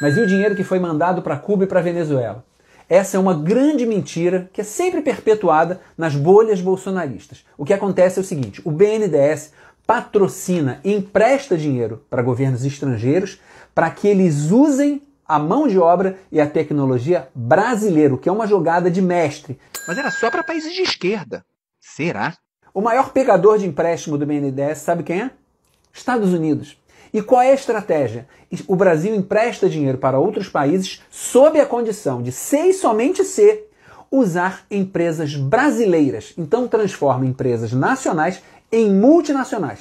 Mas e o dinheiro que foi mandado para Cuba e para Venezuela? Essa é uma grande mentira que é sempre perpetuada nas bolhas bolsonaristas. O que acontece é o seguinte: o BNDES patrocina, empresta dinheiro para governos estrangeiros para que eles usem a mão de obra e a tecnologia brasileiro, que é uma jogada de mestre. Mas era só para países de esquerda. Será? O maior pegador de empréstimo do BNDES, sabe quem é? Estados Unidos. E qual é a estratégia? O Brasil empresta dinheiro para outros países sob a condição de, se e somente se, usar empresas brasileiras. Então transforma empresas nacionais em multinacionais.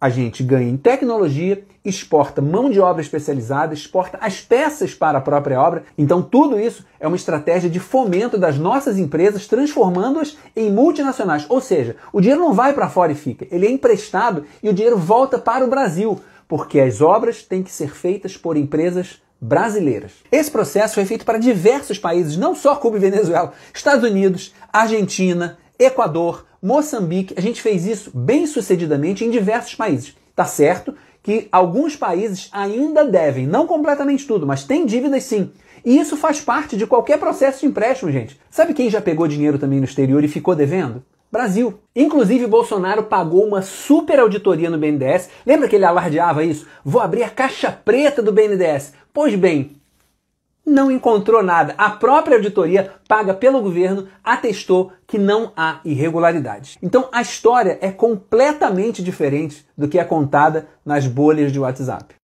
A gente ganha em tecnologia, exporta mão de obra especializada, exporta as peças para a própria obra. Então, tudo isso é uma estratégia de fomento das nossas empresas, transformando-as em multinacionais. Ou seja, o dinheiro não vai para fora e fica, ele é emprestado e o dinheiro volta para o Brasil porque as obras têm que ser feitas por empresas brasileiras. Esse processo foi feito para diversos países, não só Cuba e Venezuela, Estados Unidos, Argentina, Equador, Moçambique. A gente fez isso bem sucedidamente em diversos países. Tá certo que alguns países ainda devem, não completamente tudo, mas tem dívidas sim. E isso faz parte de qualquer processo de empréstimo, gente. Sabe quem já pegou dinheiro também no exterior e ficou devendo? Brasil. Inclusive, Bolsonaro pagou uma super auditoria no BNDES. Lembra que ele alardeava isso? Vou abrir a caixa preta do BNDES. Pois bem, não encontrou nada. A própria auditoria, paga pelo governo, atestou que não há irregularidades. Então, a história é completamente diferente do que é contada nas bolhas de WhatsApp.